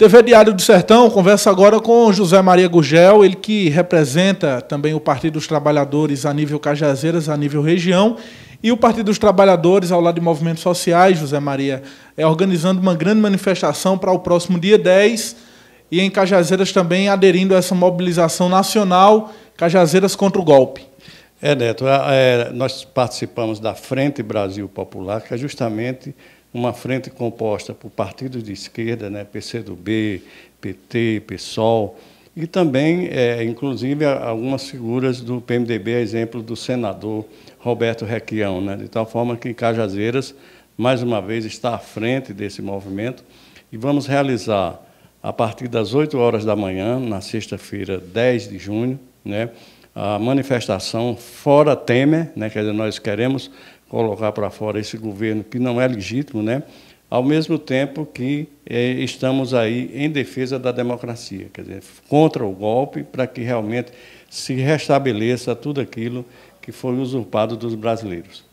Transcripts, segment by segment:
TV Diário do Sertão conversa agora com José Maria Gugel, ele que representa também o Partido dos Trabalhadores a nível Cajazeiras, a nível região, e o Partido dos Trabalhadores, ao lado de movimentos sociais, José Maria, é organizando uma grande manifestação para o próximo dia 10 e em Cajazeiras também aderindo a essa mobilização nacional Cajazeiras contra o golpe. É, Neto, é, é nós participamos da Frente Brasil Popular, que é justamente uma frente composta por partidos de esquerda, né, PCdoB, PT, PSOL, e também, é, inclusive, algumas figuras do PMDB, exemplo do senador Roberto Requião, né, de tal forma que Cajazeiras, mais uma vez, está à frente desse movimento e vamos realizar, a partir das 8 horas da manhã, na sexta-feira, 10 de junho, né, a manifestação Fora Temer, né, quer dizer, nós queremos colocar para fora esse governo que não é legítimo, né? ao mesmo tempo que eh, estamos aí em defesa da democracia, quer dizer, contra o golpe, para que realmente se restabeleça tudo aquilo que foi usurpado dos brasileiros.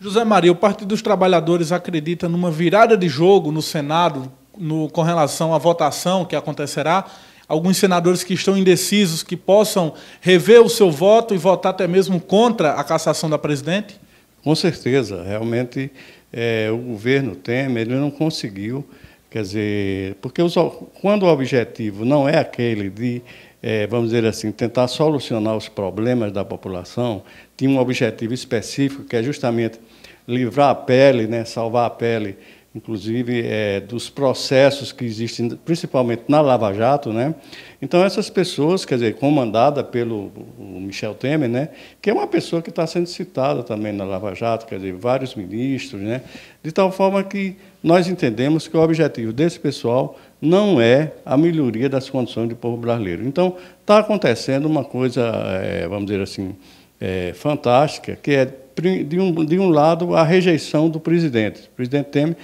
José Maria, o Partido dos Trabalhadores acredita numa virada de jogo no Senado no, com relação à votação que acontecerá? Alguns senadores que estão indecisos que possam rever o seu voto e votar até mesmo contra a cassação da presidente? Com certeza, realmente é, o governo Temer ele não conseguiu, quer dizer, porque os, quando o objetivo não é aquele de, é, vamos dizer assim, tentar solucionar os problemas da população, tinha um objetivo específico que é justamente livrar a pele, né, salvar a pele inclusive é, dos processos que existem, principalmente na Lava Jato, né? Então essas pessoas, quer dizer, comandada pelo Michel Temer, né? Que é uma pessoa que está sendo citada também na Lava Jato, quer dizer, vários ministros, né? De tal forma que nós entendemos que o objetivo desse pessoal não é a melhoria das condições do povo brasileiro. Então está acontecendo uma coisa, é, vamos dizer assim, é, fantástica, que é, de um, de um lado, a rejeição do presidente. O presidente Temer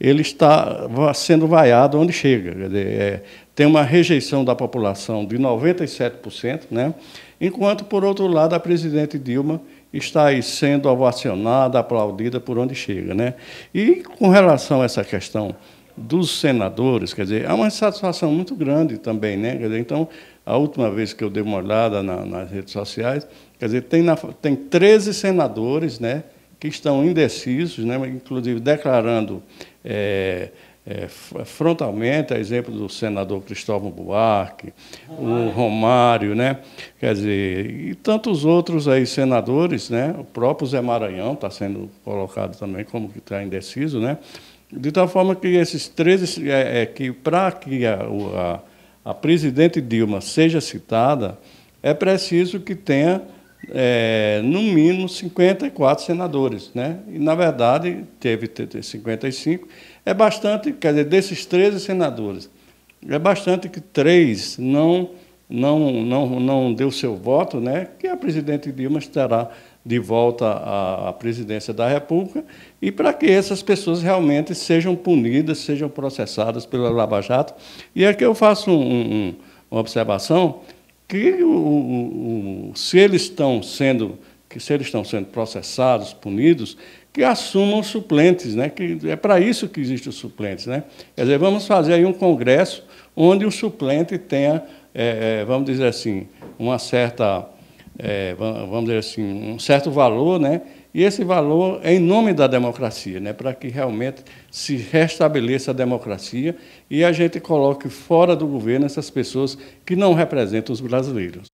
ele está sendo vaiado onde chega. é, tem uma rejeição da população de 97%, né? enquanto, por outro lado, a presidente Dilma está aí sendo ovacionada, aplaudida por onde chega. Né? E com relação a essa questão dos senadores, quer dizer, há uma insatisfação muito grande também, né? Quer dizer, então, a última vez que eu dei uma olhada na, nas redes sociais, quer dizer, tem, na, tem 13 senadores, né, que estão indecisos, né, inclusive declarando é, é, frontalmente, a exemplo do senador Cristóvão Buarque, Romário. o Romário, né? quer dizer, e tantos outros aí senadores, né? o próprio Zé Maranhão está sendo colocado também como que está indeciso, né? De tal forma que esses 13, é, é, que para que a, a, a, presidente Dilma seja citada, é preciso que tenha, é, no mínimo, 54 senadores. Né? E, na verdade, teve 55. É bastante, quer dizer, desses 13 senadores, é bastante que três não, não, não, não deu seu voto, né? que a presidente Dilma estará de volta à, presidência da República e para que essas pessoas realmente sejam punidas, sejam processadas pelo Lava Jato. E aqui eu faço um, um, uma observação que o, o, se eles estão sendo que se eles estão sendo processados, punidos, que assumam suplentes, né? Que é para isso que existe os suplentes, né? Quer dizer, vamos fazer aí um congresso onde o suplente tenha, é, é vamos dizer assim, uma certa é, vamos dizer assim, um certo valor, né? e esse valor é em nome da democracia, né? para que realmente se restabeleça a democracia e a gente coloque fora do governo essas pessoas que não representam os brasileiros.